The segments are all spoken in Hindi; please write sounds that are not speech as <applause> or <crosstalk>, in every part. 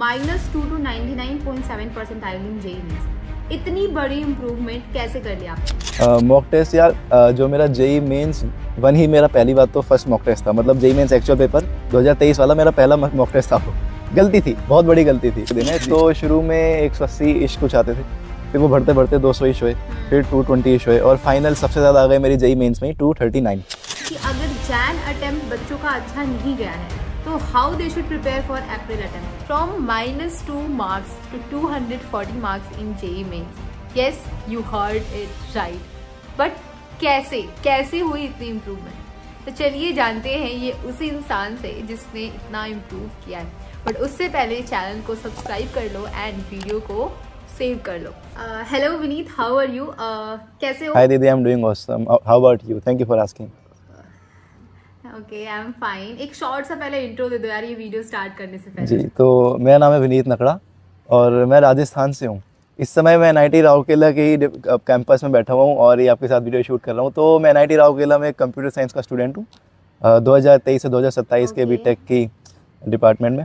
Minus two two ninety nine point seven percent I mean JEE means इतनी बड़ी इम्प्रूवमेंट कैसे कर लिया आपने मॉक टेस्ट यार uh, जो मेरा जेई मेन्स वन ही मेरा पहली बात तो फर्स्ट मॉक टेस्ट था मतलब जेई मेन्स एक्चुअल पेपर 2023 वाला मेरा पहला मॉक टेस्ट था वो गलती थी बहुत बड़ी गलती थी दिन तो शुरू में एक सौ अस्सी इश कुछ आते थे फिर वो बढ़ते बढ़ते दो सौ इश हुए हम्म। फिर टू ट्वेंटी इश हुए और फाइनल सबसे ज़्यादा आ गए मेरी जेई मेन्स में टू थर्टी नाइन अगर जैन अटैम्प्ट बच्चों का अच्छा नहीं गया है तो how they should prepare for April attempt from minus two marks to two hundred forty marks in JEE में yes you heard it right but कैसे कैसे हुई इतनी इम्प्रूवमेंट तो चलिए जानते हैं ये उसी इंसान से जिसने इतना इम्प्रूव किया है बट उससे पहले चैनल को सब्सक्राइब कर लो एंड वीडियो को सेव कर लो hello Vineet how are you कैसे हो hi didi I am doing how about you thank you for asking एक शॉर्ट सा पहले इंट्रो दे दो यार ये वीडियो स्टार्ट करने से पहले जी तो मेरा नाम है विनीत नकड़ा और मैं राजस्थान से हूँ इस समय मैं एन रावकेला के ही कैंपस में बैठा हुआ हूँ और ये आपके साथ वीडियो शूट कर रहा हूँ तो मैं एन रावकेला में कंप्यूटर साइंस का स्टूडेंट हूँ दो हज़ार तेईस से दो हज़ार सत्ताईस के बी टेक की डिपार्टमेंट में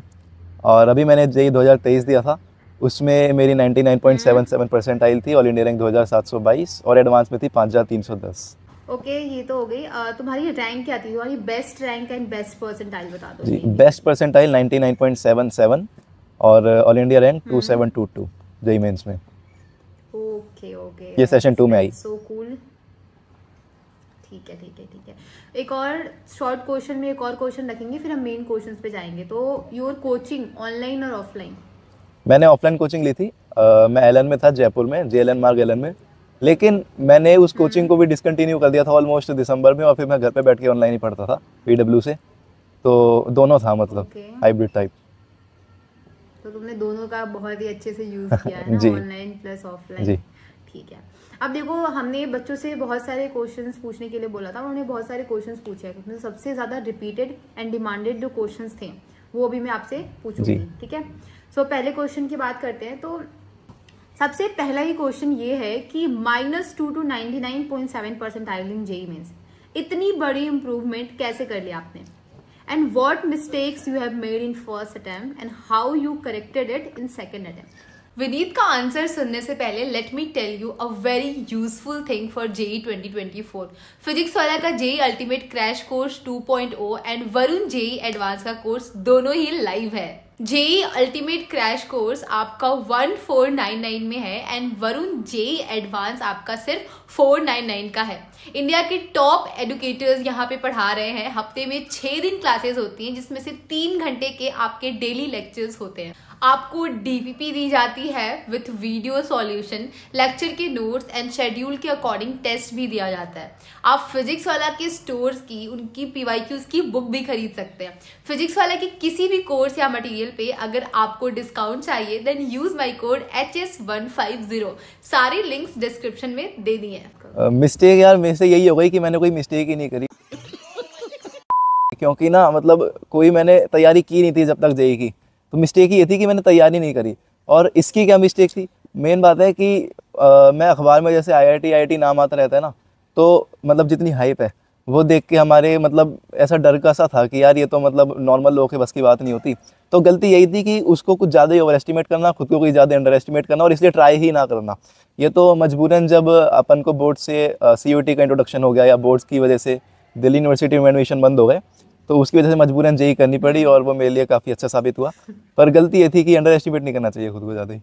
और अभी मैंने जे दो हज़ार तेईस दिया था उसमें मेरी 99.77 परसेंट आई थी ऑल इंडिया रैंक 2722 और एडवांस में थी 5310 ओके ये तो हो गई तुम्हारी रैंक क्या थी तुम्हारी best rank and best percentile बता दो जी बेस्ट परसेंटाइल 99.77 और all India rank 2722 JEE Mains में ओके ओके ये सेशन 2 में आई सो कूल ठीक है ठीक है ठीक है एक और शॉर्ट क्वेश्चन में एक और क्वेश्चन रखेंगे फिर हम मेन क्वेश्चंस पे जाएंगे तो योर कोचिंग ऑनलाइन और ऑफलाइन मैंने ऑफलाइन कोचिंग ली थी आ, मैं एलएन में था जयपुर में जेएलएन मार्ग एलएन में लेकिन मैंने उस कोचिंग हम्म। को भी डिसकंटिन्यू कर दिया था ऑलमोस्ट दिसंबर में और फिर मैं घर पे बैठ के ऑनलाइन ही पढ़ता था पी से तो दोनों था मतलब हाइब्रिड टाइप तो तुमने दोनों का बहुत ही अच्छे से यूज <laughs> किया है ना ऑनलाइन प्लस ऑफलाइन ठीक है अब देखो हमने बच्चों से बहुत सारे क्वेश्चंस पूछने के लिए बोला था उन्होंने बहुत सारे क्वेश्चंस पूछे हैं तो सबसे ज़्यादा रिपीटेड एंड डिमांडेड जो क्वेश्चंस थे वो अभी मैं आपसे पूछूंगी ठीक है सो so, पहले क्वेश्चन की बात करते हैं तो सबसे पहला ही क्वेश्चन ये है कि minus two two ninety nine point seven percent आइलिंग जेई मीन्स इतनी बड़ी इंप्रूवमेंट कैसे कर लिया आपने and what mistakes you have made in first attempt and how you corrected it in second attempt Vineet का आंसर सुनने से पहले let me tell you a very useful thing for JEE 2024 physics वाला का JEE ultimate crash course 2.0 and Varun JEE advance का कोर्स दोनों ही लाइव है जेई अल्टीमेट क्रैश कोर्स आपका 1499 में है and Varun JEE advance e आपका सिर्फ 499 का है इंडिया के टॉप एडुकेटर्स यहाँ पे पढ़ा रहे हैं हफ्ते में छह दिन क्लासेस होती हैं जिसमें से तीन घंटे के आपके डेली लेक्चर्स होते हैं आपको डीपीपी दी जाती है विथ वीडियो सॉल्यूशन लेक्चर के नोट्स एंड शेड्यूल के अकॉर्डिंग टेस्ट भी दिया जाता है आप फिजिक्स वाला के स्टोर्स की उनकी पीवाईक्यूज की बुक भी खरीद सकते हैं फिजिक्स वाला के किसी भी कोर्स या मटेरियल पे अगर आपको डिस्काउंट चाहिए then use my code H S one five zero सारे लिंक्स डिस्क्रिप्शन में दे दिए हैं मिस्टेक यार मेरे से यही हो गई कि मैंने कोई मिस्टेक ही नहीं करी क्योंकि ना मतलब कोई मैंने तैयारी की नहीं थी जब तक जेई की तो मिस्टेक ये थी कि मैंने तैयारी नहीं करी और इसकी क्या मिस्टेक थी मेन बात है कि आ, मैं अखबार में जैसे आई टी नाम आता रहता है ना तो मतलब जितनी हाइप है वो देख के हमारे मतलब ऐसा डर का सा था कि यार ये तो मतलब नॉर्मल लोगों के बस की बात नहीं होती तो गलती यही थी कि उसको कुछ ज़्यादा ही ओवर एस्टिमेट करना खुद को कुछ ज़्यादा अंडर एस्टिमेट करना और इसलिए ट्राई ही ना करना ये तो मजबूरन जब अपन को बोर्ड से सी uh, का इंट्रोडक्शन हो गया या बोर्ड्स की वजह से दिल्ली यूनिवर्सिटी में एडमिशन बंद हो गए तो उसकी वजह से मजबूरन जे करनी पड़ी और वो मेरे लिए काफ़ी अच्छा साबित हुआ पर गलती ये थी कि अंडर एस्टिमेट नहीं करना चाहिए खुद को ज़्यादा ही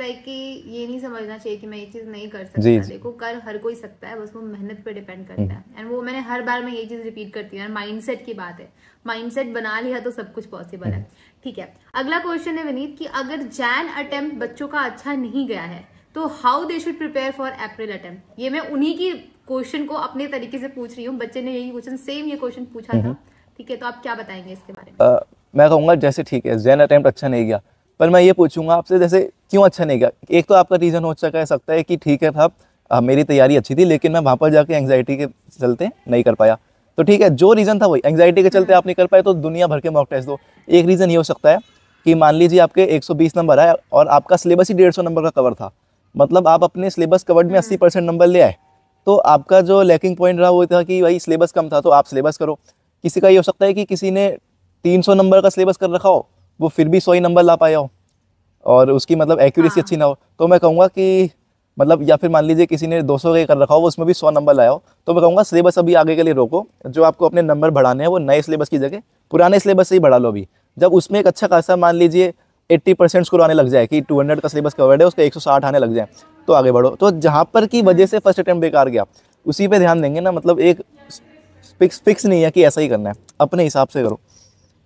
लाइक कि ये नहीं समझना चाहिए कि मैं ये चीज़ नहीं कर सकता देखो कर हर कोई सकता है बस वो मेहनत पे डिपेंड करता हम्म। है एंड वो मैंने हर बार मैं ये चीज़ रिपीट करती हूँ माइंडसेट की बात है माइंडसेट बना लिया तो सब कुछ पॉसिबल है हम्म। ठीक है अगला क्वेश्चन है विनीत की अगर जैन अटेम्प्ट बच्चों का अच्छा नहीं गया है तो how they should prepare for April attempt ये मैं उन्हीं की क्वेश्चन को अपने तरीके से पूछ रही हूँ बच्चे ने यही क्वेश्चन सेम ये क्वेश्चन पूछा था हम्म। ठीक है तो आप क्या बताएंगे इसके बारे में मैं कहूँगा जैसे ठीक है जैन अटेम्प्ट अच्छा नहीं गया पर मैं ये पूछूंगा आपसे जैसे क्यों अच्छा नहीं गया एक तो आपका रीज़न हो है सकता है कि ठीक है साहब मेरी तैयारी अच्छी थी लेकिन मैं वहाँ पर जाकर एंगजाइटी के चलते नहीं कर पाया तो ठीक है जो रीज़न था वही एंगजाइटी के चलते हम्म। आप नहीं कर पाए तो दुनिया भर के मॉक टेस्ट दो एक रीज़न ये हो सकता है कि मान लीजिए आपके 120 नंबर आए और आपका सिलेबस ही 150 नंबर का कवर था मतलब आप अपने सिलेबस कवर्ड में 80 हम्म। परसेंट नंबर ले आए तो आपका जो लैकिंग पॉइंट रहा वो था कि भाई सिलेबस कम था तो आप सिलेबस करो किसी का ये हो सकता है कि किसी ने 300 नंबर का सिलेबस कर रखा हो वो फिर भी सौ ही नंबर ला पाया हो और उसकी मतलब एक्यूरेसी हाँ। अच्छी ना हो तो मैं कहूँगा कि मतलब या फिर मान लीजिए किसी ने 200 के कर रखा हो उसमें भी 100 नंबर लाया हो तो मैं कहूँगा सिलेबस अभी आगे के लिए रोको जो आपको अपने नंबर बढ़ाने हैं वो नए सिलेबस की जगह पुराने सिलेबस से ही बढ़ा लो अभी जब उसमें एक अच्छा खासा मान लीजिए 80 परसेंट स्कोर आने लग जाए कि 200 का सिलेबस कवर्ड है उसका 160 आने लग जाए तो आगे बढ़ो तो जहाँ पर की वजह से फर्स्ट अटैम्प्ट बेकार गया उसी पर ध्यान देंगे ना मतलब एक फिक्स फिक्स नहीं है कि ऐसा ही करना है अपने हिसाब से करो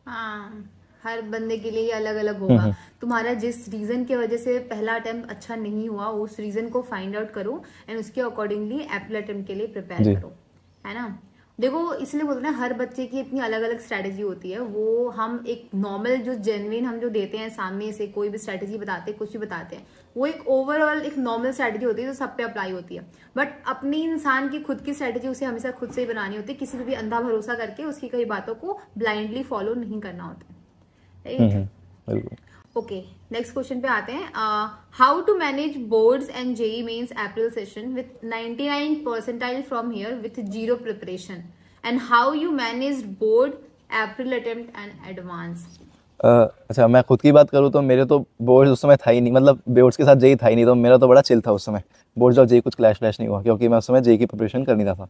हाँ हर बंदे के लिए अलग अलग होगा हम्म, हम्म। तुम्हारा जिस रीजन के वजह से पहला अटेम्प्ट अच्छा नहीं हुआ उस रीजन को फाइंड आउट करो एंड उसके अकॉर्डिंगली एपल अटेम्प्ट के लिए प्रिपेयर करो है ना देखो इसलिए बोलते हैं हर बच्चे की इतनी अलग अलग स्ट्रैटेजी होती है वो हम एक नॉर्मल जो जेनविन हम जो देते हैं सामने से कोई भी स्ट्रैटेजी बताते हैं कुछ भी बताते हैं वो एक ओवरऑल एक नॉर्मल स्ट्रैटेजी होती है जो सब पे अप्लाई होती है बट अपनी इंसान की खुद की स्ट्रैटेजी उसे हमेशा खुद से ही बनानी होती है किसी पर भी अंधा भरोसा करके उसकी कई बातों को ब्लाइंडली फॉलो नहीं करना होता है ओके नेक्स्ट क्वेश्चन पे आते हैं how to manage boards and JEE Mains April session with 99 percentile from here with zero preparation and how you manage board April attempt and advance अच्छा मैं खुद की बात करूँ तो मेरे तो बोर्ड्स उस समय था ही नहीं मतलब बोर्ड्स के साथ जेई e था ही नहीं तो मेरा तो बड़ा चिल था उस समय बोर्ड्स और जेई e कुछ क्लैश क्लैश नहीं हुआ क्योंकि मैं उस समय जेई e की प्रिपरेशन करनी रहा था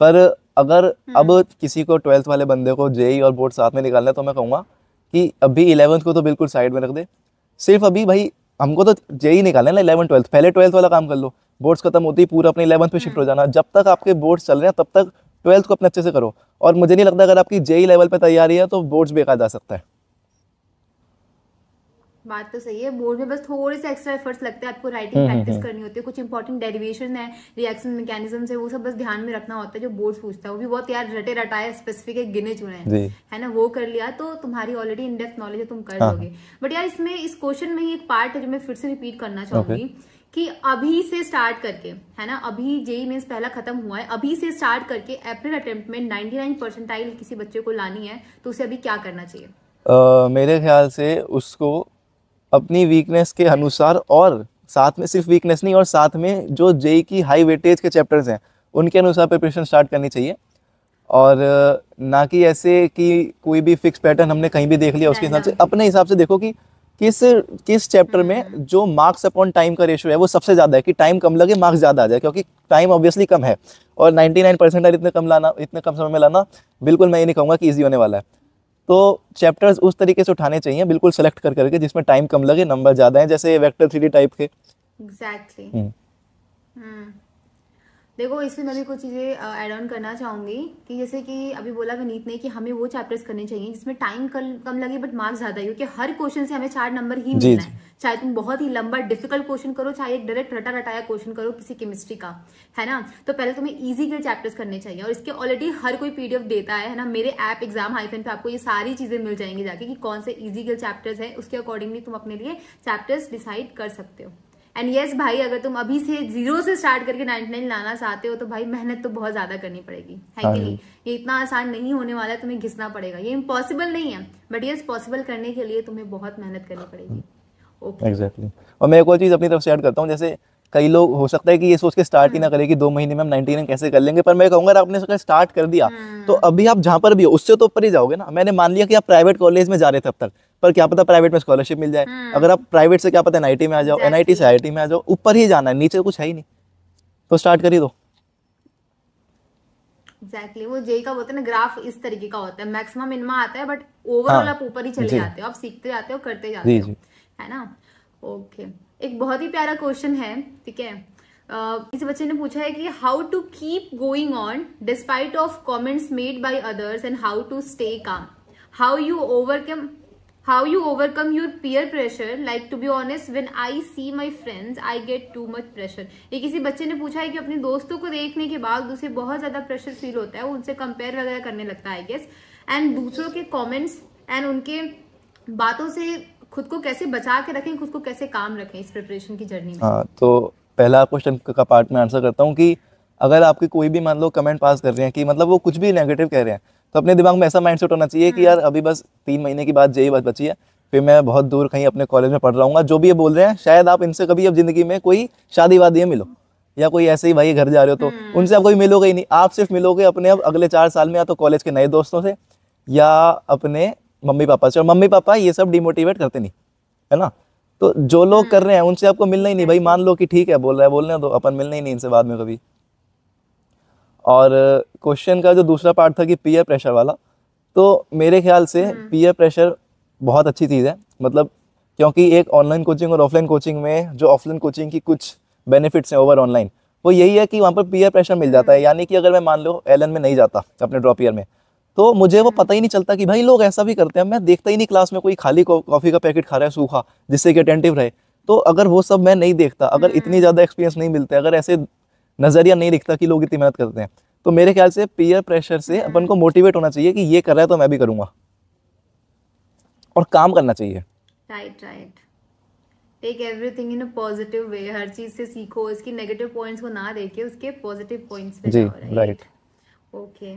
पर अगर हम्म। अब किसी को ट्वेल्थ वाले बंदे को जेई और बोर्ड साथ में निकालना है तो मैं कहूँगा कि अभी इलेवंथ को तो बिल्कुल साइड में रख दे सिर्फ अभी भाई हमको तो ही निकालना है ना इलेवन ट्वेल्थ पहले ट्वेल्थ वाला काम कर लो बोर्ड्स खत्म होते ही पूरा अपने इलेवंथ पे शिफ्ट हो हम्म। जाना जब तक आपके बोर्ड्स चल रहे हैं तब तक ट्वेल्थ को अपने अच्छे से करो और मुझे नहीं लगता अगर आपकी जेई लेवल पर तैयारी है तो बोर्ड्स बेकार जा सकता है बात तो सही है बोर्ड में बस थोड़े से एक्स्ट्रा एफर्ट्स लगते हैं आपको राइटिंग प्रैक्टिस हम्म, हम्म, हम्म। करनी होती है कुछ इंपॉर्टेंट डेरिवेशन है रिएक्शन मैकेनिज्म है वो सब बस ध्यान में रखना होता है जो बोर्ड पूछता है वो भी बहुत यार रटे रटाए स्पेसिफिक गिने चुने है ना वो कर लिया तो तुम्हारी ऑलरेडी इन डेप्थ नॉलेज है तुम कर हाँ। लोगे बट यार इसमें इस क्वेश्चन में ही एक पार्ट है जो मैं फिर से रिपीट करना चाहूंगी कि अभी से स्टार्ट करके है ना अभी जेई मीन पहला खत्म हुआ है अभी से स्टार्ट करके अप्रैल अटेम्प्ट में 99 परसेंटाइल किसी बच्चे को लानी है तो उसे अभी क्या करना चाहिए uh, मेरे ख्याल से उसको अपनी वीकनेस के अनुसार और साथ में सिर्फ वीकनेस नहीं और साथ में जो जेई e की हाई वेटेज के चैप्टर्स हैं उनके अनुसार प्रिपरेशन स्टार्ट करनी चाहिए और ना कि ऐसे कि कोई भी फिक्स पैटर्न हमने कहीं भी देख लिया उसके हिसाब से हाँ, हाँ। अपने हिसाब से देखो कि किस किस चैप्टर में हम्म। जो मार्क्स अपॉन टाइम का रेशियो है वो सबसे ज़्यादा है कि टाइम कम लगे मार्क्स ज़्यादा आ जाए क्योंकि टाइम ऑब्वियसली कम है और 99 परसेंट इतने कम लाना इतने कम समय में लाना बिल्कुल मैं ये नहीं कहूँगा कि ईजी होने वाला है तो चैप्टर्स उस तरीके से उठाने चाहिए बिल्कुल सेलेक्ट कर करके जिसमें टाइम कम लगे नंबर ज़्यादा है जैसे वेक्टर थ्री टाइप के एग्जैक्टली exactly. हम्म। हम्म। देखो इसमें मैं भी कुछ चीज़ें ऐड ऑन करना चाहूँगी कि जैसे कि अभी बोला विनीत ने कि हमें वो चैप्टर्स करने चाहिए जिसमें टाइम कम लगे बट मार्क्स ज़्यादा क्योंकि हर क्वेश्चन से हमें चार नंबर ही मिलना है चाहे तुम बहुत ही लंबा डिफिकल्ट क्वेश्चन करो चाहे एक डायरेक्ट रटा रटाया क्वेश्चन करो किसी केमिस्ट्री का है ना तो पहले तुम्हें ईजी के चैप्टर्स करने चाहिए और इसके ऑलरेडी हर कोई पीडीएफ देता है ना मेरे ऐप एग्जाम हाईफेन पे आपको ये सारी चीज़ें मिल जाएंगी जाके कि कौन से ईजी के चैप्टर्स हैं उसके अकॉर्डिंगली तुम अपने लिए चैप्टर्स डिसाइड कर सकते हो एंड येस yes, भाई अगर तुम अभी से जीरो से स्टार्ट करके नाइन्टी नाइन लाना चाहते हो तो भाई मेहनत तो बहुत ज्यादा करनी पड़ेगी है कि हाँ नहीं ये इतना आसान नहीं होने वाला है तुम्हें घिसना पड़ेगा ये इम्पॉसिबल नहीं है बट ये पॉसिबल करने के लिए तुम्हें बहुत मेहनत करनी पड़ेगी ओके एग्जैक्टली और मैं एक और चीज़ अपनी तरफ से ऐड करता हूँ जैसे कई लोग हो सकता है कि ये सोच के स्टार्ट ही ना हाँ। करें कि दो महीने में हम नाइनटी नाइन कैसे कर लेंगे पर मैं कहूंगा आपने सोचा स्टार्ट कर दिया हाँ। तो अभी आप जहाँ पर भी हो उससे तो ऊपर ही जाओगे ना मैंने मान लिया कि आप प्राइवेट कॉलेज में जा रहे थे अब तक पर क्या पता प्राइवेट में स्कॉलरशिप मिल जाए हम्म। अगर आप प्राइवेट से क्या पता एन में आ जाओ एन से आई में आ जाओ ऊपर ही जाना है नीचे कुछ है ही नहीं तो स्टार्ट करिए दो एग्जैक्टली exactly. वो जे का बोलते हैं ग्राफ इस तरीके का होता है मैक्सिमम इनमा आता है बट ओवरऑल हाँ। आप ऊपर ही चले जाते हो आप सीखते जाते हो करते जाते हो है ना ओके okay. एक बहुत ही प्यारा क्वेश्चन है ठीक है किसी बच्चे ने पूछा है कि how to keep going on despite of comments made by others and how to stay calm how you overcome how you overcome your peer pressure like to be honest when i see my friends i get too much pressure ये किसी बच्चे ने पूछा है कि अपने दोस्तों को देखने के बाद उसे बहुत ज्यादा प्रेशर फील होता है उनसे कंपेयर वगैरह करने लगता है आई गेस एंड दूसरों के कमेंट्स एंड उनके बातों से खुद को कैसे बचा के रखें खुद को कैसे काम रखें इस प्रिपरेशन की जर्नी में हाँ तो पहला क्वेश्चन का पार्ट में आंसर करता हूँ कि अगर आपके कोई भी मान लो कमेंट पास कर रहे हैं कि मतलब वो कुछ भी नेगेटिव कह रहे हैं तो अपने दिमाग में ऐसा माइंड सेट होना चाहिए कि हम्म। यार अभी बस तीन महीने की बाद यही बात बची है फिर मैं बहुत दूर कहीं अपने कॉलेज में पढ़ रहा हूँ जो भी ये बोल रहे हैं शायद आप इनसे कभी अब जिंदगी में कोई शादी वादी मिलो या कोई ऐसे ही भाई घर जा रहे हो तो हम्म। उनसे आप कोई मिलोगे ही नहीं आप सिर्फ मिलोगे अपने अब अगले चार साल में या तो कॉलेज के नए दोस्तों से या अपने मम्मी पापा से और मम्मी पापा ये सब डिमोटिवेट करते नहीं है ना तो जो लोग हम्म। कर रहे हैं उनसे आपको मिलना ही नहीं भाई मान लो कि ठीक है बोल रहा है बोल रहे हैं तो अपन मिलना ही नहीं इनसे बाद में कभी और क्वेश्चन का जो दूसरा पार्ट था कि पीयर प्रेशर वाला तो मेरे ख्याल से पीयर हम्म। प्रेशर बहुत अच्छी चीज़ है मतलब क्योंकि एक ऑनलाइन कोचिंग और ऑफलाइन कोचिंग में जो ऑफलाइन कोचिंग की कुछ बेनिफिट्स हैं ओवर ऑनलाइन वो यही है कि वहाँ पर पीयर प्रेशर मिल जाता है हम्म। यानी कि अगर मैं मान लो एल में नहीं जाता अपने ड्रॉप ईयर में तो मुझे वो पता ही नहीं चलता कि भाई लोग ऐसा भी करते हैं मैं देखता ही नहीं क्लास में कोई खाली कॉफ़ी का पैकेट खा रहा है सूखा जिससे कि अटेंटिव रहे तो अगर वो सब मैं नहीं देखता अगर हम्म। इतनी ज़्यादा एक्सपीरियंस नहीं मिलता अगर ऐसे नज़रिया नहीं दिखता कि लोग इतनी मेहनत करते हैं तो मेरे ख्याल से पीयर प्रेशर से अपन को मोटिवेट होना चाहिए कि ये कर रहा है तो मैं भी करूंगा और काम करना चाहिए right right take everything in a positive way हर चीज से सीखो इसकी नेगेटिव पॉइंट्स को ना देखे उसके पॉजिटिव पॉइंट्स पे जी राइट ओके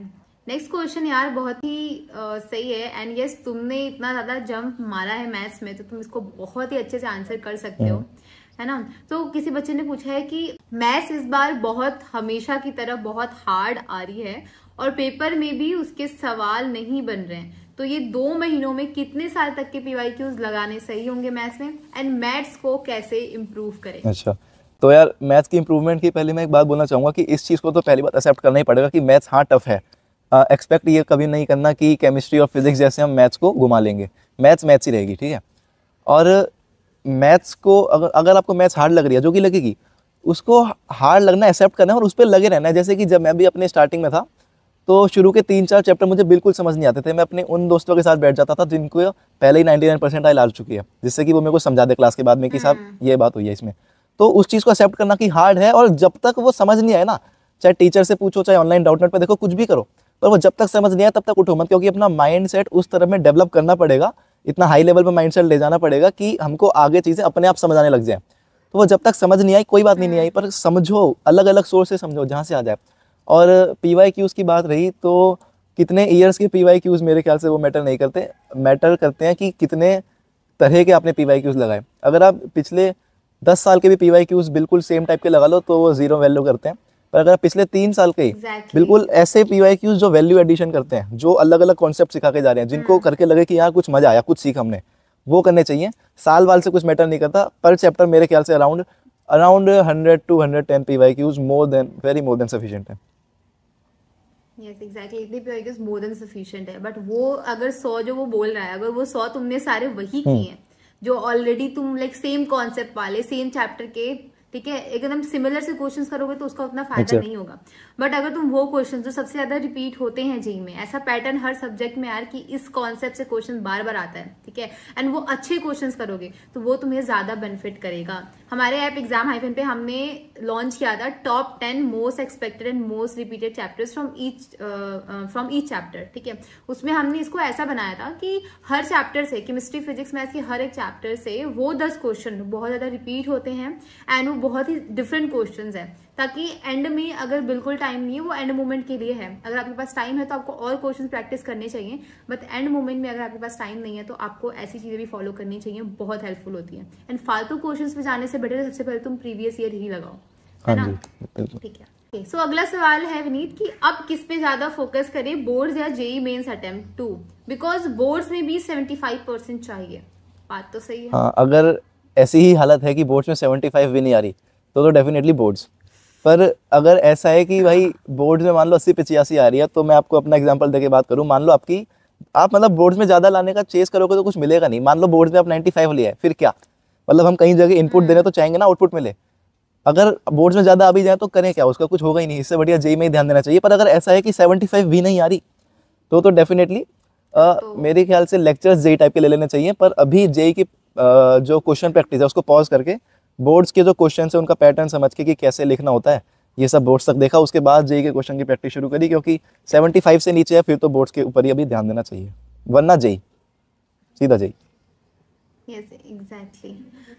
नेक्स्ट क्वेश्चन यार बहुत ही uh, सही है एंड यस yes, तुमने इतना ज्यादा जंप मारा है मैथ्स में तो तुम इसको बहुत ही अच्छे से आंसर कर सकते हो mm. है ना तो किसी बच्चे ने पूछा है कि मैथ्स इस बार बहुत हमेशा की तरह बहुत हार्ड आ रही है और पेपर में भी उसके सवाल नहीं बन रहे हैं तो ये दो महीनों में कितने साल तक के पीवाई क्यूज लगाने सही होंगे मैथ्स में एंड मैथ्स को कैसे इम्प्रूव करें अच्छा तो यार मैथ्स की इम्प्रूवमेंट की पहले मैं एक बात बोलना चाहूंगा कि इस चीज़ को तो पहली बात एक्सेप्ट करना ही पड़ेगा कि मैथ्स हाँ टफ है एक्सपेक्ट uh, ये कभी नहीं करना कि केमिस्ट्री और फिजिक्स जैसे हम मैथ्स को घुमा लेंगे मैथ्स मैथ्स ही रहेगी ठीक है और मैथ्स को अगर अगर आपको मैथ्स हार्ड लग रही है जो कि लगेगी उसको हार्ड लगना एक्सेप्ट करना है और उस पर लगे रहना है जैसे कि जब मैं भी अपने स्टार्टिंग में था तो शुरू के तीन चार चैप्टर मुझे बिल्कुल समझ नहीं आते थे मैं अपने उन दोस्तों के साथ बैठ जाता था जिनको पहले ही नाइन्टी नाइन परसेंट आई ला चुकी है जिससे कि वो मेरे को समझा दे क्लास के बाद में कि साहब हम्म। ये बात हुई है इसमें तो उस चीज़ को एक्सेप्ट करना कि हार्ड है और जब तक वो समझ नहीं आए ना चाहे टीचर से पूछो चाहे ऑनलाइन डाउटनेट पर देखो कुछ भी करो पर वो जब तक समझ नहीं आया तब तक उठो मत क्योंकि अपना माइंड सेट उस तरह में डेवलप करना पड़ेगा इतना हाई लेवल पर माइंड ले जाना पड़ेगा कि हमको आगे चीज़ें अपने आप समझ आने लग जाए तो वो जब तक समझ नहीं आई कोई बात नहीं, नहीं आई हम्म। पर समझो अलग अलग सोर्स से समझो जहाँ से आ जाए और पी वाई क्यूज़ की बात रही तो कितने ईयर्स के पी वाई क्यूज़ मेरे ख्याल से वो मैटर नहीं करते मैटर करते हैं कि कितने तरह के आपने पी वाई क्यूज़ लगाए अगर आप पिछले दस साल के भी पी वाई क्यूज़ बिल्कुल सेम टाइप के लगा लो तो वो ज़ीरो वैल्यू करते हैं पर अगर पिछले तीन साल के exactly. बिल्कुल ऐसे पी जो वैल्यू एडिशन करते हैं जो अलग अलग कॉन्सेप्ट सिखा के जा रहे हैं जिनको हाँ. करके लगे कि यहाँ कुछ मजा आया कुछ सीखा हमने वो करने चाहिए साल वाल से कुछ मैटर नहीं करता पर चैप्टर मेरे ख्याल से around around hundred to hundred ten P Y Qs more than very more than sufficient है यस एग्जैक्टली इतनी pure is more than sufficient है बट वो अगर सौ जो वो बोल रहा है अगर वो सौ तुमने सारे वही हम्म। किए जो ऑलरेडी तुम लाइक सेम कॉन्सेप्ट वाले सेम चैप्टर के ठीक है एकदम सिमिलर से क्वेश्चंस करोगे तो उसका उतना फायदा अच्छा। नहीं होगा बट अगर तुम वो क्वेश्चंस जो सबसे ज्यादा रिपीट होते हैं जी में ऐसा पैटर्न हर सब्जेक्ट में यार कि इस कॉन्सेप्ट से क्वेश्चन बार बार आता है ठीक है एंड वो अच्छे क्वेश्चंस करोगे तो वो तुम्हें ज्यादा बेनिफिट करेगा हमारे ऐप एग्जाम हाइफन पे हमने लॉन्च किया था top ten most expected and most repeated chapters from each from each chapter ठीक है उसमें हमने इसको ऐसा बनाया था कि हर चैप्टर से केमिस्ट्री फिजिक्स मैथ के हर एक चैप्टर से वो दस क्वेश्चन बहुत ज्यादा रिपीट होते हैं एंड बहुत ही डिफरेंट क्वेश्चन हैं ताकि एंड में अगर बिल्कुल टाइम नहीं है वो एंड मोमेंट के लिए है अगर आपके पास टाइम है तो आपको और क्वेश्चन प्रैक्टिस करने चाहिए बट एंड मोमेंट में अगर आपके पास टाइम नहीं है तो आपको ऐसी चीजें भी फॉलो करनी चाहिए बहुत हेल्पफुल होती है एंड फालतू क्वेश्चन में जाने से बेटर सबसे पहले तुम प्रीवियस ईयर ही लगाओ है हाँ ना ठीक है सो okay, so अगला सवाल है विनीत कि अब किस पे ज्यादा फोकस करें बोर्ड्स या JEE mains attempt too because boards में भी सेवेंटी फाइव परसेंट चाहिए बात तो सही है हाँ, अगर ऐसी ही हालत है कि बोर्ड्स में सेवेंटी फाइव भी नहीं आ रही तो तो डेफिनेटली बोर्ड्स पर अगर ऐसा है कि भाई बोर्ड्स में मान लो अस्सी पचासी आ रही है तो मैं आपको अपना एग्जाम्पल देकर बात करूँ मान लो आपकी आप मतलब बोर्ड्स में ज़्यादा लाने का चेस करोगे तो कुछ मिलेगा नहीं मान लो बोर्ड्स में आप नाइन्टी फाइव लिया है फिर क्या मतलब हम कहीं जगह इनपुट देने तो चाहेंगे ना आउटपुट मिले अगर बोर्ड्स में ज़्यादा आ भी जाए तो करें क्या उसका कुछ होगा ही नहीं इससे बढ़िया जेई में ही ध्यान देना चाहिए पर अगर ऐसा है कि सेवेंटी फाइव भी नहीं आ रही तो तो डेफिनेटली तो मेरे ख्याल से लेक्चर्स जेई टाइप के ले लेने चाहिए पर अभी जेई की जो क्वेश्चन प्रैक्टिस है उसको पॉज करके बोर्ड्स के जो क्वेश्चन है उनका पैटर्न समझ के कि कैसे लिखना होता है ये सब बोर्ड्स तक देखा उसके बाद जेई e के क्वेश्चन की प्रैक्टिस शुरू करी क्योंकि 75 से नीचे है फिर तो बोर्ड्स के ऊपर ही अभी ध्यान देना चाहिए वरना जेई e, सीधा जेई यस एग्जैक्टली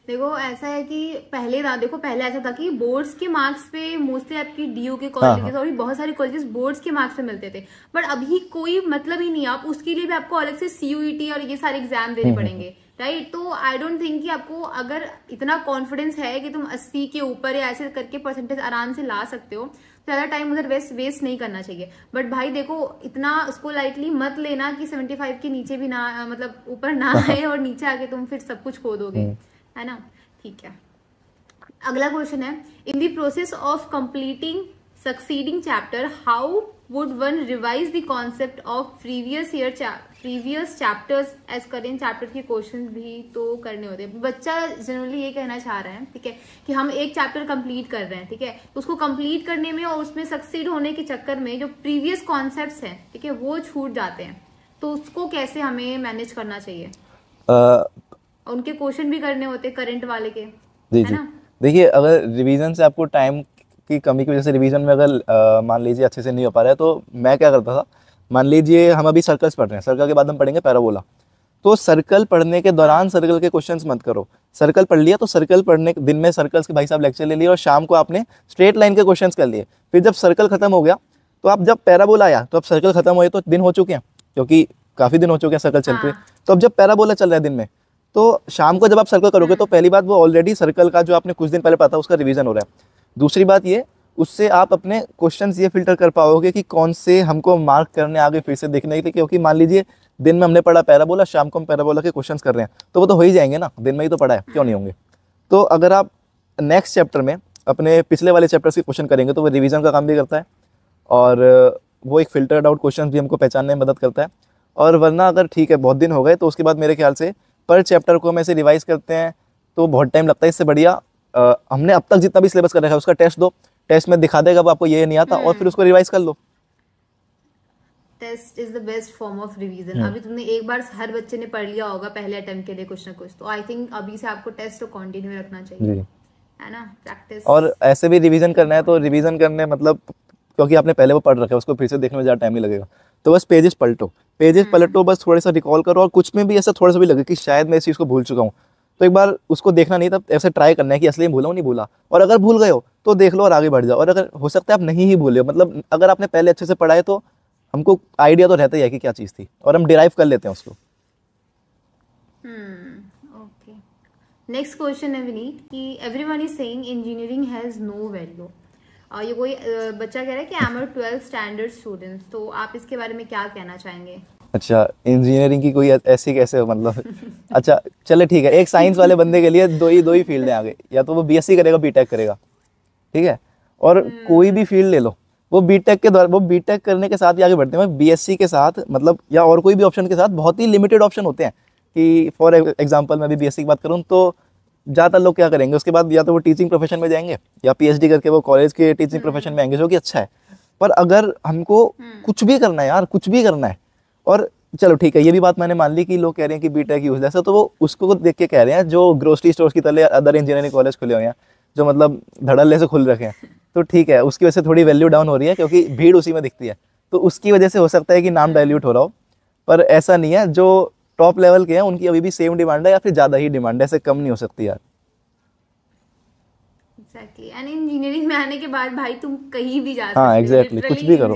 देखो ऐसा है कि पहले ना देखो पहले ऐसा था कि बोर्ड्स के मार्क्स पे मोस्टली आपकी डीयू हाँ, हाँ। के कॉलेजेस और बहुत सारे कॉलेजेस बोर्ड्स के मार्क्स पे मिलते थे बट अभी कोई मतलब ही नहीं आप उसके लिए भी आपको अलग से सीयूईटी e और ये सारे एग्जाम देने हम्म, हम्म, पड़ेंगे राइट तो आई डोंट थिंक कि आपको अगर इतना कॉन्फिडेंस है कि तुम 80 के ऊपर या ऐसे करके परसेंटेज आराम से ला सकते हो ज़्यादा टाइम उधर वेस्ट वेस्ट नहीं करना चाहिए बट भाई देखो इतना उसको लाइटली मत लेना कि 75 के नीचे भी ना मतलब ऊपर ना <laughs> आए और नीचे आके तुम फिर सब कुछ खो दोगे हम्म। है ना ठीक है अगला क्वेश्चन है in the process of completing succeeding chapter how would one revise the concept of previous year previous chapters as करें चैप्टर के क्वेश्चन भी तो करने होते हैं बच्चा जनरली ये कहना चाह रहा है ठीक है कि हम एक चैप्टर कंप्लीट कर रहे हैं ठीक है तो उसको कंप्लीट करने में और उसमें सक्सीड होने के चक्कर में जो प्रीवियस कॉन्सेप्ट हैं ठीक है वो छूट जाते हैं तो उसको कैसे हमें मैनेज करना चाहिए uh, उनके क्वेश्चन भी करने होते हैं करेंट वाले के है ना देखिए अगर रिवीजन से आपको टाइम की कमी की वजह से रिवीजन में अगर मान लीजिए अच्छे से नहीं हो पा रहा है तो मैं क्या करता था मान लीजिए हम अभी सर्कल्स पढ़ रहे हैं सर्कल के बाद हम पढ़ेंगे पैराबोला तो सर्कल पढ़ने के दौरान सर्कल के क्वेश्चंस मत करो सर्कल पढ़ लिया तो सर्कल पढ़ने दिन में सर्कल्स के भाई साहब लेक्चर ले लिए और शाम को आपने स्ट्रेट लाइन के क्वेश्चंस कर लिए फिर जब सर्कल खत्म हो गया तो आप जब पैराबोला आया तो अब सर्कल खत्म हुए तो दिन हो चुके हैं क्योंकि काफ़ी दिन हो चुके हैं सर्कल चलते हुए तो अब जब पैराबोला चल रहा है दिन में तो शाम को जब आप सर्कल करोगे तो हाँ। पहली बात वो ऑलरेडी सर्कल का जो आपने कुछ दिन पहले पता उसका रिविजन हो रहा है दूसरी बात ये उससे आप अपने क्वेश्चंस ये फिल्टर कर पाओगे कि कौन से हमको मार्क करने आगे फिर से देखने के लिए क्योंकि मान लीजिए दिन में हमने पढ़ा पैराबोला शाम को हम पैराबोला के क्वेश्चंस कर रहे हैं तो वो तो हो ही जाएंगे ना दिन में ही तो पढ़ा है क्यों नहीं होंगे तो अगर आप नेक्स्ट चैप्टर में अपने पिछले वाले चैप्टर्स के क्वेश्चन करेंगे तो वो रिविज़न का काम भी करता है और वो एक फ़िल्टर आउट क्वेश्चन भी हमको पहचानने में मदद करता है और वरना अगर ठीक है बहुत दिन हो गए तो उसके बाद मेरे ख्याल से पर चैप्टर को हम ऐसे रिवाइज़ करते हैं तो बहुत टाइम लगता है इससे बढ़िया आ, हमने अब तक जितना भी सिलेबस कर रखा है उसका टेस्ट दो टेस्ट में दिखा देगा आपको ये नहीं आता और फिर हम्म। उसको रिवाइज कर लो test is the best form of revision अभी तुमने एक बार हर बच्चे ने पढ़ लिया होगा पहले अटेम्प्ट के लिए कुछ ना कुछ तो आई थिंक अभी से आपको टेस्ट को कंटिन्यू रखना चाहिए है ना प्रैक्टिस और ऐसे भी रिवीजन करना है तो रिवीजन करने मतलब क्योंकि आपने पहले वो पढ़ रखा है उसको फिर से देखने में ज़्यादा टाइम नहीं लगेगा तो बस पेजेस पलटो पेजेस हम्म। पलटो बस थोड़ा सा रिकॉल करो और कुछ में भी ऐसा थोड़ा सा भी लगे कि शायद मैं इस चीज़ को भूल चुका हूँ तो एक बार उसको देखना नहीं था ऐसे ट्राई करना है कि असली में भूला नहीं भूला और अगर भूल गए हो तो देख लो और आगे बढ़ जाओ और अगर हो सकता है आप नहीं ही भूले हो मतलब अगर आपने पहले अच्छे से पढ़ाए तो हमको आइडिया तो रहता ही है कि क्या चीज़ थी और हम डिराइव कर लेते हैं उसको नेक्स्ट क्वेश्चन है विनीत कि everyone is saying engineering has no value ये कोई uh, बच्चा कह रहा है कि आई एम ट्वेल्थ स्टैंडर्ड तो आप इसके बारे में क्या कहना चाहेंगे अच्छा इंजीनियरिंग की कोई ऐसी कैसे हो मतलब <laughs> अच्छा चले ठीक है एक साइंस वाले बंदे के लिए दो ही दो ही फील्ड हैं आगे या तो वो बीएससी करेगा बीटेक करेगा ठीक है और हम्म। कोई भी फील्ड ले लो वो बीटेक के द्वारा वो बीटेक करने के साथ ही आगे बढ़ते हैं बीएससी के साथ मतलब या और कोई भी ऑप्शन के साथ बहुत ही लिमिटेड ऑप्शन होते हैं कि फॉर एग्जाम्पल मैं भी बी की बात करूँ तो ज़्यादातर लोग क्या करेंगे उसके बाद या तो वो टीचिंग प्रोफेशन में जाएंगे या पी करके वो कॉलेज के टीचिंग प्रोफेशन हम्म। में आएंगे जो कि अच्छा है पर अगर हमको हम्म। कुछ भी करना है यार कुछ भी करना है और चलो ठीक है ये भी बात मैंने मान ली कि लोग कह रहे हैं कि बी टेक यूजलेस है तो वो उसको देख के कह रहे हैं जो ग्रोसरी स्टोर्स की तले अदर इंजीनियरिंग कॉलेज खुले हुए हैं जो मतलब धड़ल्ले से खुल रखे हैं तो ठीक है उसकी वजह से थोड़ी वैल्यू डाउन हो रही है क्योंकि भीड़ उसी में दिखती है तो उसकी वजह से हो सकता है कि नाम डायल्यूट हो रहा हो पर ऐसा नहीं है जो टॉप लेवल के हैं उनकी अभी भी सेम डिमांड है या फिर ज़्यादा ही डिमांड है ऐसे कम नहीं हो सकती यार एग्जैक्टली एंड इंजीनियरिंग में आने के बाद भाई तुम कहीं भी जा हाँ, सकते हो हाँ exactly, कुछ भी करो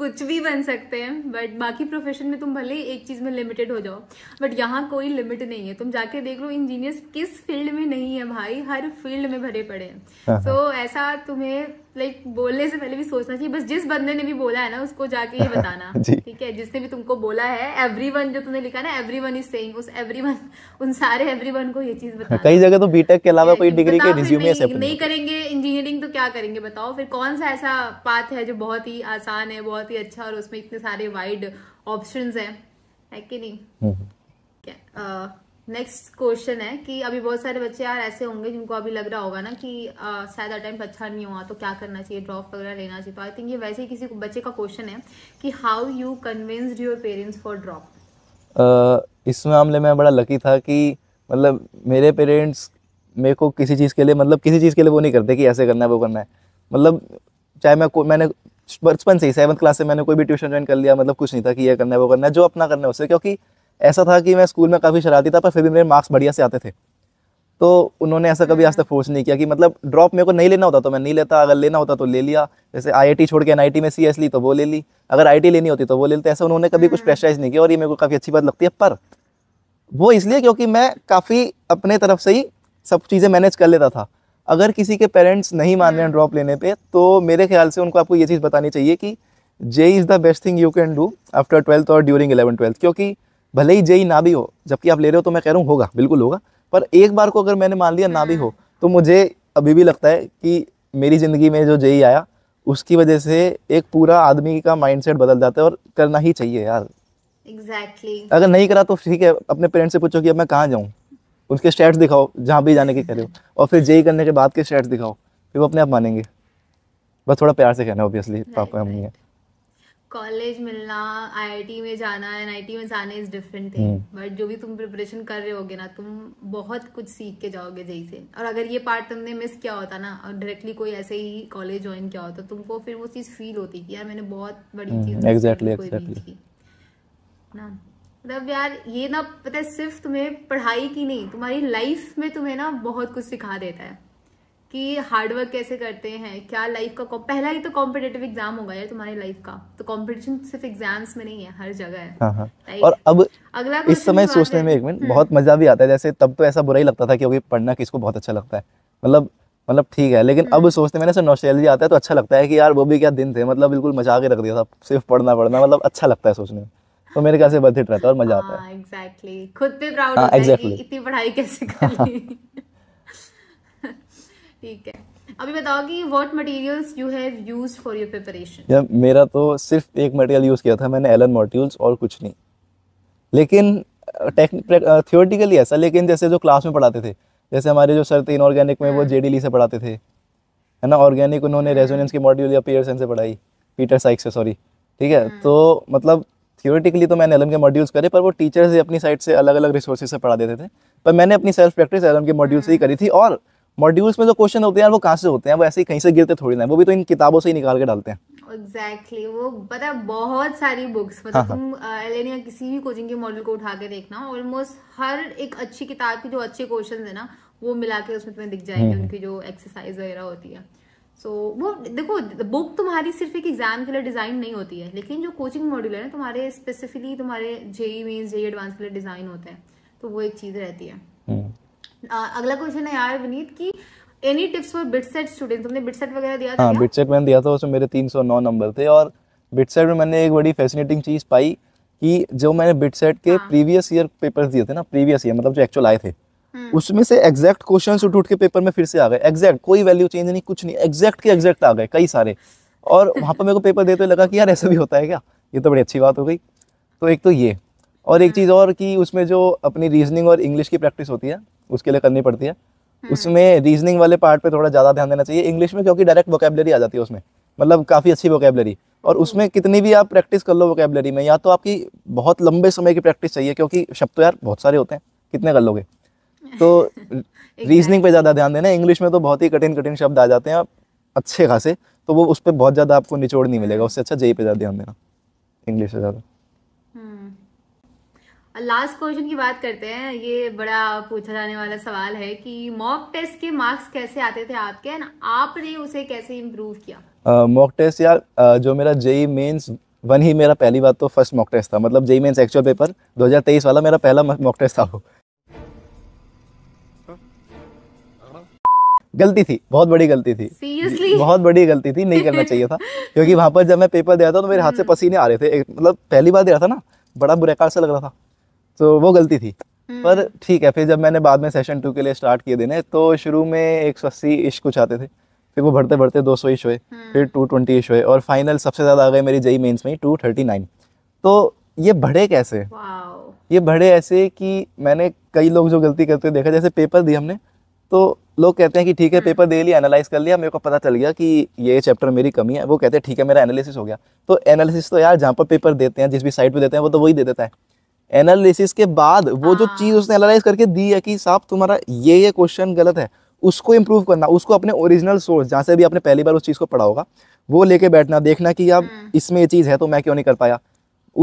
कुछ भी बन सकते हैं बट बाकी प्रोफेशन में तुम भले ही एक चीज़ में लिमिटेड हो जाओ बट यहाँ कोई लिमिट नहीं है तुम जाके देख लो इंजीनियर्स किस फील्ड में नहीं है भाई हर फील्ड में भरे पड़े हैं सो हाँ, हाँ। so, ऐसा तुम्हें लाइक like, बोलने से पहले भी सोचना चाहिए बस जिस बंदे ने भी बोला है ना उसको जाके ये बताना <laughs> ठीक है जिसने भी तुमको बोला है एवरी जो तुमने लिखा ना एवरी वन इज सेइंग उस एवरी वन उन सारे एवरी वन को ये चीज हाँ, बताना कई जगह तो बीटेक के अलावा कोई डिग्री के नहीं, नहीं करेंगे इंजीनियरिंग तो क्या करेंगे बताओ फिर कौन सा ऐसा पाथ है जो बहुत ही आसान है बहुत बहुत ही अच्छा और उसमें इतने सारे वाइड ऑप्शन है है कि नहीं हम्म। क्या नेक्स्ट क्वेश्चन है कि अभी बहुत सारे बच्चे यार ऐसे होंगे जिनको अभी लग रहा होगा ना कि आ, शायद अटैम्प्ट अच्छा नहीं हुआ तो क्या करना चाहिए ड्रॉप वगैरह लेना चाहिए तो आई थिंक ये वैसे ही किसी बच्चे का क्वेश्चन है कि how you convinced your parents for drop इस मामले में बड़ा लकी था कि मतलब मेरे पेरेंट्स मेरे को किसी चीज़ के लिए मतलब किसी चीज़ के लिए वो नहीं करते कि ऐसे करना है वो करना है मतलब चाहे मैं मैंने बचपन से ही सेवन्थ क्लास से मैंने कोई भी ट्यूशन ज्वाइन कर लिया मतलब कुछ नहीं था कि ये करना है वो करना है जो अपना करना है उससे क्योंकि ऐसा था कि मैं स्कूल में काफ़ी शरारती था पर फिर भी मेरे मार्क्स बढ़िया से आते थे तो उन्होंने ऐसा कभी आज तक फोर्स हम्म। नहीं किया कि मतलब ड्रॉप मेरे को नहीं लेना होता तो मैं नहीं लेता अगर लेना होता तो ले लिया जैसे आई छोड़ के एन में सी ली तो वो ले ली अगर आई लेनी होती तो वो ले लेते ऐसा उन्होंने कभी कुछ प्रेशराइज हम्म। नहीं किया और ये मेरे को काफ़ी अच्छी बात लगती है पर वो इसलिए क्योंकि मैं काफ़ी अपने तरफ से ही सब चीज़ें मैनेज कर लेता था अगर किसी के पेरेंट्स नहीं मान रहे हैं ड्रॉप हम्म। लेने पे तो मेरे ख्याल से उनको आपको ये चीज़ बतानी चाहिए कि JEE is the best thing you can do after twelfth और ड्यूरिंग इलेवन ट्वेल्थ क्योंकि भले ही जे ना भी हो जबकि आप ले रहे हो तो मैं कह रहा हूँ होगा बिल्कुल होगा पर एक बार को अगर मैंने मान लिया ना भी हो हम्म। तो मुझे अभी भी लगता है कि मेरी ज़िंदगी में जो जे आया उसकी वजह से एक पूरा आदमी का माइंडसेट बदल जाता है और करना ही चाहिए यार एग्जैक्टली exactly. अगर नहीं करा तो ठीक है अपने पेरेंट्स से पूछो कि अब मैं कहाँ जाऊँ उनके स्टेट्स दिखाओ जहाँ भी जाने के कह रहे हो और फिर जेई करने के बाद के स्टेट्स दिखाओ फिर वो अपने आप मानेंगे बस थोड़ा प्यार से कहना ऑब्वियसली पापा मम्मी है कॉलेज मिलना आईआईटी में जाना एनआईटी में जाने इज डिफरेंट थिंग बट जो भी तुम प्रिपरेशन कर रहे होगे ना तुम बहुत कुछ सीख के जाओगे जही से और अगर ये पार्ट तुमने मिस किया होता ना और डायरेक्टली कोई ऐसे ही कॉलेज ज्वाइन किया होता तुमको फिर वो चीज़ फील होती कि यार मैंने बहुत बड़ी हम्म, चीज़ एग्जैक्टली एग्जैक्टली ना मतलब यार ये ना पता है सिर्फ तुम्हें पढ़ाई की नहीं तुम्हारी लाइफ में तुम्हें ना बहुत कुछ सिखा देता है कि हार्डवर्क कैसे करते हैं क्या लाइफ का पहला ही तो कॉम्पिटेटिव एग्जाम होगा यार तुम्हारी लाइफ का तो कॉम्पिटिशन सिर्फ एग्जाम्स में नहीं है हर जगह है हाँ, हाँ। और अब अगला इस समय सोचने में एक मिनट हम्म। बहुत मजा भी आता है जैसे तब तो ऐसा बुरा ही लगता था कि पढ़ना किसको बहुत अच्छा लगता है मतलब मतलब ठीक है लेकिन अब सोचते मैंने से नौशैल आता है तो अच्छा लगता है कि यार वो भी क्या दिन थे मतलब बिल्कुल मजा के रख दिया था सिर्फ पढ़ना पढ़ना मतलब अच्छा लगता है सोचने में तो मेरे ख्याल से बस हिट रहता है और मजा आता है एग्जैक्टली हाँ, खुद पे प्राउड हाँ, होता है कि इतनी पढ़ाई कैसे कर हाँ। <laughs> ठीक है अभी बताओ कि what materials you have used for your preparation या मेरा तो सिर्फ एक मटेरियल यूज किया था मैंने एलन मॉड्यूल्स और कुछ नहीं लेकिन ऐसा लेकिन जैसे जो क्लास में पढ़ाते थे जैसे हमारे जो सर थे इनऑर्गेनिक में वो ली से पढ़ाते थे है ना ऑर्गेनिक उन्होंने रेजोनेंस के मॉड्यूल या से पढ़ाई पीटर साइक से सॉरी ठीक है तो मतलब थियोरेटिकली तो मैंने एलम के मॉड्यूल्स करे पर वो टीचर्स ही अपनी साइड से अलग अलग रिसोर्सेज से पढ़ा देते थे पर मैंने अपनी सेल्फ प्रैक्टिस एलम के मॉड्यूल से ही करी थी और मॉड्यूल्स में जो क्वेश्चन होते हैं वो कहाँ से होते हैं वो ऐसे ही कहीं से गिरते थोड़ी ना वो भी तो इन किताबों से ही निकाल के डालते हैं एग्जैक्टली exactly. वो पता है बहुत सारी बुक्स मतलब हाँ, हाँ। तुम एल या किसी भी कोचिंग के मॉडल को उठा के देखना ऑलमोस्ट हर एक अच्छी किताब की जो अच्छे क्वेश्चन है ना वो मिला के उसमें तुम्हें दिख जाएंगे हम्म, हम्म। उनकी जो एक्सरसाइज वगैरह होती है सो so, वो देखो बुक तुम्हारी सिर्फ एक एग्जाम के लिए डिजाइन नहीं होती है लेकिन जो कोचिंग मॉड्यूल है ना तुम्हारे स्पेसिफिकली तुम्हारे जेई मेन्स जेई एडवांस के लिए डिजाइन होता है तो वो एक चीज रहती है हम्म। आ, अगला क्वेश्चन है यार विनीत की any tips for BITSAT student तुमने बिट सेट वगैरह दिया था हाँ, बिट सेट मैंने दिया था उसमें मेरे 309 नंबर थे और बिट सेट में मैंने एक बड़ी फैसिनेटिंग चीज पाई कि जो मैंने बिट सेट के प्रीवियस ईयर पेपर्स दिए थे ना प्रीवियस ईयर मतलब जो एक्चुअल आए थे हम्म। उसमें से एग्जैक्ट क्वेश्चन उठ उठ के पेपर में फिर से आ गए एग्जैक्ट कोई वैल्यू चेंज नहीं कुछ नहीं एग्जैक्ट के एग्जैक्ट आ गए कई सारे और वहाँ पर मेरे को पेपर देते हुए लगा कि यार ऐसा भी होता है क्या ये तो बड़ी अच्छी बात हो गई तो एक तो ये और एक हम्म। चीज़ और कि उसमें जो अपनी रीजनिंग और इंग्लिश की प्रैक्टिस होती है उसके लिए करनी पड़ती है हम्म। उसमें रीजनिंग वाले पार्ट पे थोड़ा ज़्यादा ध्यान देना चाहिए इंग्लिश में क्योंकि डायरेक्ट वोकेबलरी आ जाती है उसमें मतलब काफ़ी अच्छी वोकेबलरी और उसमें कितनी भी आप प्रैक्टिस कर लो वोकेबलरी में या तो आपकी बहुत लंबे समय की प्रैक्टिस चाहिए क्योंकि शब्द तो यार बहुत सारे होते हैं कितने कर लोगे तो रीजनिंग <laughs> पे ज़्यादा ध्यान देना इंग्लिश में तो बहुत ही कठिन कठिन शब्द आ जाते हैं आप अच्छे खासे तो वो उस पर बहुत ज़्यादा आपको निचोड़ नहीं मिलेगा उससे अच्छा जेई पे ज़्यादा ध्यान देना इंग्लिश से ज़्यादा लास्ट हम्म। क्वेश्चन की बात करते हैं ये बड़ा पूछा जाने वाला सवाल है कि मॉक टेस्ट के मार्क्स कैसे आते थे आपके एंड आपने उसे कैसे इम्प्रूव किया मॉक uh, टेस्ट यार uh, जो मेरा जेई मेंस वन ही मेरा पहली बात तो फर्स्ट मॉक टेस्ट था मतलब जेई मेंस एक्चुअल पेपर 2023 वाला मेरा पहला मॉक टेस्ट था वो गलती थी बहुत बड़ी गलती थी Seriously? बहुत बड़ी गलती थी नहीं करना चाहिए था <laughs> क्योंकि वहाँ पर जब मैं पेपर दे रहा था तो मेरे हाथ से हम्म। पसीने आ रहे थे मतलब पहली बार दे रहा था ना बड़ा बुराकार से लग रहा था तो वो गलती थी हम्म। पर ठीक है फिर जब मैंने बाद में सेशन टू के लिए स्टार्ट किए देने तो शुरू में एक सौ अस्सी इश कुछ आते थे फिर वो बढ़ते बढ़ते दो सौ इश हुए हम्म। फिर टू ट्वेंटी इश हुए और फाइनल सबसे ज़्यादा आ गए मेरी जई मेन्स में टू थर्टी नाइन तो ये बढ़े कैसे ये बढ़े ऐसे कि मैंने कई लोग जो गलती करते हुए देखा जैसे पेपर दिए हमने तो लोग कहते हैं कि ठीक है पेपर हम्म। दे लिया एनालाइज कर लिया मेरे को पता चल गया कि ये चैप्टर मेरी कमी है वो कहते हैं ठीक है मेरा एनालिसिस हो गया तो एनालिसिस तो यार जहाँ पर पेपर देते हैं जिस भी साइड पर देते हैं वो तो वही दे देता है एनालिसिस के बाद वो जो हाँ। चीज़ उसने एनालाइज करके दी है कि साहब तुम्हारा ये ये क्वेश्चन गलत है उसको इम्प्रूव करना उसको अपने ओरिजिनल सोर्स जहाँ से भी आपने पहली बार उस चीज़ को पढ़ा होगा वो लेके बैठना देखना कि अब हम्म। इसमें ये चीज़ है तो मैं क्यों नहीं कर पाया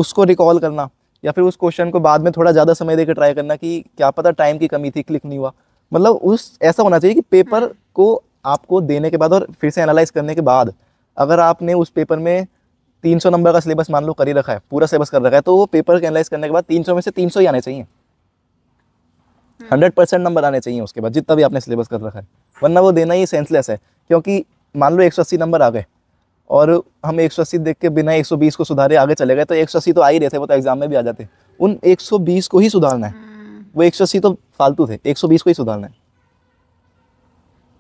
उसको रिकॉल करना या फिर उस क्वेश्चन को बाद में थोड़ा ज़्यादा समय देकर ट्राई करना कि क्या पता टाइम की कमी थी क्लिक नहीं हुआ मतलब उस ऐसा होना चाहिए कि पेपर हाँ। को आपको देने के बाद और फिर से एनालाइज करने के बाद अगर आपने उस पेपर में 300 नंबर का सिलेबस मान लो कर ही रखा है पूरा सिलेबस कर रखा है तो वो पेपर को एनालाइज करने के बाद 300 में से 300 ही आने चाहिए हम्म। हंड्रेड परसेंट नंबर आने चाहिए उसके बाद जितना भी आपने सिलेबस कर रखा है वरना वो देना ही सेंसलेस है क्योंकि मान लो एक सौ अस्सी नंबर आ गए और हम एक सौ अस्सी देख के बिना एक सौ बीस को सुधारे आगे चले गए तो एक सौ अस्सी तो आ ही रहे थे वो तो एग्जाम में भी आ जाते उन एक सौ बीस को ही सुधारना है हम्म। वो एक तो फालतू थे एक को ही सुधारना है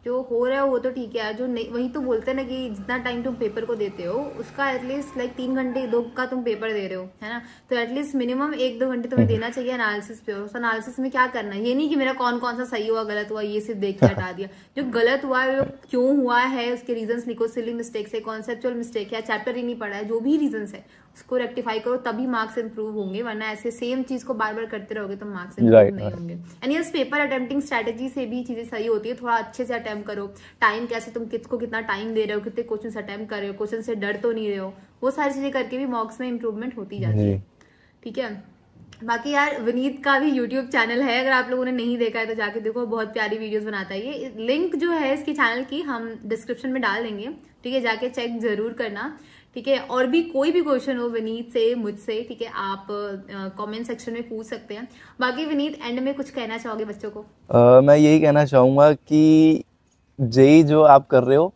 जो हो रहा है वो तो ठीक है जो नहीं वही तो बोलते ना कि जितना टाइम तुम पेपर को देते हो उसका एटलीस्ट लाइक तीन घंटे दो का तुम पेपर दे रहे हो है ना तो एटलीस्ट मिनिमम एक दो घंटे तुम्हें हम्म। देना चाहिए एनालिसिस पे उस एनालिसिस में क्या करना है ये नहीं कि मेरा कौन कौन सा सही हुआ गलत हुआ ये सिर्फ देख के हटा दिया जो गलत हुआ है वो क्यों हुआ है उसके रीजन लिखो सिली मिस्टेक्स है कॉन्सेप्चुअल मिस्टेक है चैप्टर ही नहीं पढ़ा है जो भी रीजन है इसको रेक्टिफाई करो तभी मार्क्स इंप्रूव होंगे वरना ऐसे सेम चीज को बार बार करते रहोगे तो मार्क्स इंप्रूव right, नहीं right. होंगे and yes paper attempting strategy से भी चीजें सही होती है थोड़ा अच्छे से अटेम्प करो टाइम कैसे तुम किसको कितना टाइम दे रहे हो कितने क्वेश्चन अटेम्प्ट कर रहे हो क्वेश्चन से डर तो नहीं रहे हो वो सारी चीजें करके भी मार्क्स में इंप्रूवमेंट होती जाती है ठीक है बाकी यार विनीत का भी यूट्यूब चैनल है अगर आप लोगों ने नहीं देखा है तो जाके देखो बहुत प्यारी वीडियोस बनाता है ये लिंक जो है इसके चैनल की हम डिस्क्रिप्शन में डाल देंगे ठीक है जाके चेक जरूर करना ठीक है और भी कोई भी क्वेश्चन हो विनीत से मुझसे ठीक है आप कमेंट सेक्शन में पूछ सकते हैं बाकी विनीत एंड में कुछ कहना चाहोगे बच्चों को आ, मैं यही कहना चाहूंगा कि जेई जो आप कर रहे हो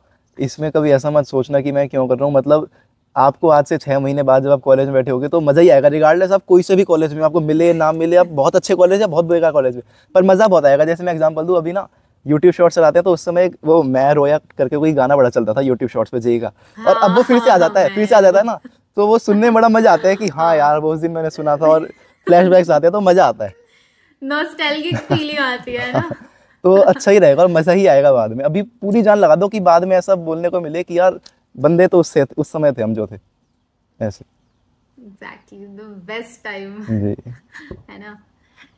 इसमें कभी ऐसा मत सोचना कि मैं क्यों कर रहा हूँ मतलब आपको आज से छः महीने बाद जब आप कॉलेज में बैठे होगे तो मज़ा ही आएगा रिगार्डलेस आप कोई से भी कॉलेज में आपको मिले ना मिले आप बहुत अच्छे कॉलेज या बहुत बेकार कॉलेज में पर मज़ा बहुत आएगा जैसे मैं एग्जाम्पल दूँ अभी ना यूट्यूब शॉर्ट्स चलाते हैं तो उस समय वो मैं रोया करके कोई गाना बड़ा चलता था यूट्यूब शॉर्ट्स पे जे का और अब वो फिर से आ जाता है फिर से आ जाता है ना तो वो सुनने में बड़ा मजा आता है कि हाँ यार वो उस दिन मैंने सुना था और फ्लैशबैक्स आते हैं तो मजा आता है <laughs> तो अच्छा ही रहेगा और मजा ही आएगा बाद में अभी पूरी जान लगा दो कि बाद में ऐसा बोलने को मिले कि यार बंदे तो उससे उस समय थे हम जो थे ऐसे एग्जैक्टली द बेस्ट टाइम है ना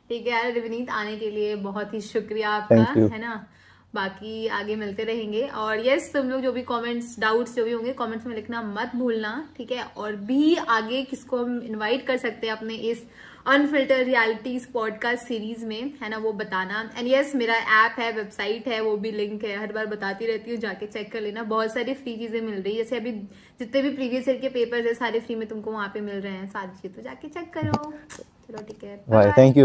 ठीक है यार रिवनीत आने के लिए बहुत ही शुक्रिया आपका है ना बाकी आगे मिलते रहेंगे और यस तुम लोग जो भी कमेंट्स डाउट्स जो भी होंगे कमेंट्स में लिखना मत भूलना ठीक है और भी आगे किसको हम इनवाइट कर सकते हैं अपने इस अनफिल्टर रियलिटी पॉडकास्ट सीरीज में है ना वो बताना एंड यस मेरा ऐप है वेबसाइट है वो भी लिंक है हर बार बताती रहती हूँ जाके चेक कर लेना बहुत सारी फ्री चीजें मिल रही है जैसे अभी जितने भी प्रीवियस ईयर के पेपर है सारे फ्री में तुमको वहाँ पे मिल रहे हैं सारी चीजें तो जाके चेक करो चलो ठीक है थैंक यू